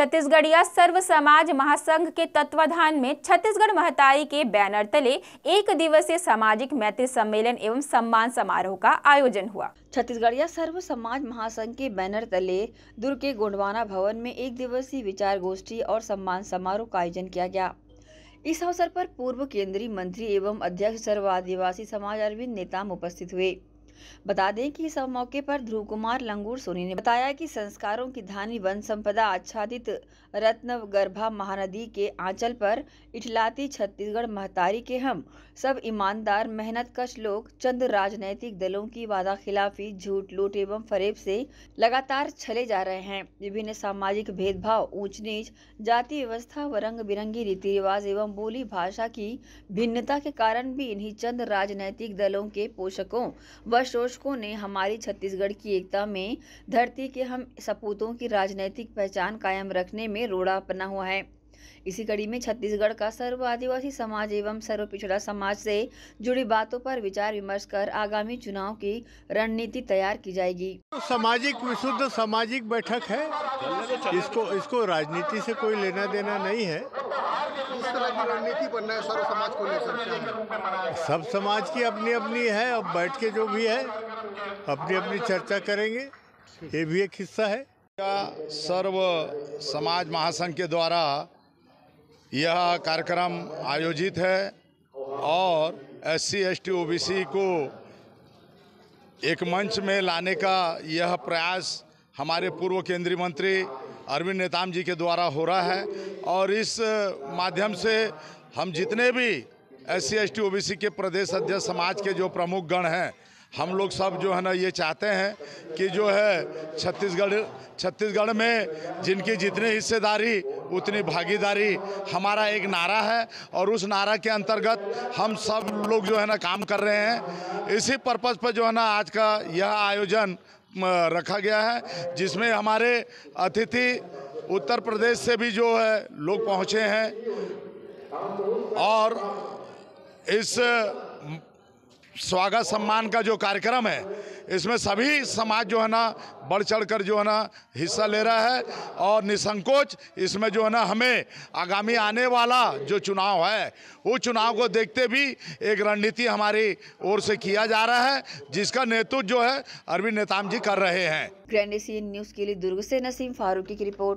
छत्तीसगढ़िया सर्व समाज महासंघ के तत्वाधान में छत्तीसगढ़ महतारी के बैनर तले एक दिवसीय सामाजिक मैत्री सम्मेलन एवं सम्मान समारोह का आयोजन हुआ छत्तीसगढ़िया सर्व समाज महासंघ के बैनर तले दुर्ग के गोंडवाना भवन में एक दिवसीय विचार गोष्ठी और सम्मान समारोह का आयोजन किया गया इस अवसर पर पूर्व केंद्रीय मंत्री एवं अध्यक्ष सर्व आदिवासी समाज अरविंद नेताम उपस्थित हुए बता दें कि इस मौके पर ध्रुव कुमार लंगूर सोनी ने बताया कि संस्कारों की धानी वन संपदा आच्छादित रत्न गर्भा महानदी के आंचल पर इटलाती छत्तीसगढ़ महतारी के हम सब ईमानदार मेहनत कश लोग चंद राजनैतिक दलों की वादा खिलाफी झूठ लूट एवं फरेब से लगातार छले जा रहे हैं विभिन्न सामाजिक भेदभाव ऊंच नीच जाति व्यवस्था व रंग बिरंगी रीति रिवाज एवं बोली भाषा की भिन्नता के कारण भी इन्हीं चंद राजनैतिक दलों के पोषकों व शोषकों ने हमारी छत्तीसगढ़ की एकता में धरती के हम सपूतों की राजनैतिक पहचान कायम रखने में रोड़ा अपना हुआ है इसी कड़ी में छत्तीसगढ़ का सर्व आदिवासी समाज एवं सर्व पिछड़ा समाज से जुड़ी बातों पर विचार विमर्श कर आगामी चुनाव की रणनीति तैयार की जाएगी सामाजिक विशुद्ध सामाजिक बैठक है इसको इसको राजनीति से कोई लेना देना नहीं है रणनीति सर्व समाज को लेकर सब समाज की अपनी अपनी है अब बैठ के जो भी है अपनी अपनी चर्चा करेंगे ये भी एक हिस्सा है सर्व समाज महासंघ के द्वारा यह कार्यक्रम आयोजित है और S C S T O B C को एक मंच में लाने का यह प्रयास हमारे पूर्व केंद्रीय मंत्री अरविंद नेताम जी के द्वारा हो रहा है और इस माध्यम से हम जितने भी S C S T O B C के प्रदेश अध्यक्ष समाज के जो प्रमुख गण हैं हम लोग सब जो है ना ये चाहते हैं कि जो है छत्तीसगढ़ छत्तीसगढ़ में जिनकी जितनी हिस्सेदारी उतनी भागीदारी हमारा एक नारा है और उस नारा के अंतर्गत हम सब लोग जो है ना काम कर रहे हैं इसी पर्पज़ पर जो है ना आज का यह आयोजन रखा गया है जिसमें हमारे अतिथि उत्तर प्रदेश से भी जो है लोग पहुँचे हैं और इस स्वागत सम्मान का जो कार्यक्रम है इसमें सभी समाज जो है ना बढ़ चढ़ कर जो है ना हिस्सा ले रहा है और निसंकोच इसमें जो है ना हमें आगामी आने वाला जो चुनाव है वो चुनाव को देखते भी एक रणनीति हमारी ओर से किया जा रहा है जिसका नेतृत्व जो है अरविंद नेताम जी कर रहे हैं ग्रैंड न्यूज के लिए दुर्ग से नसीम फारूकी की रिपोर्ट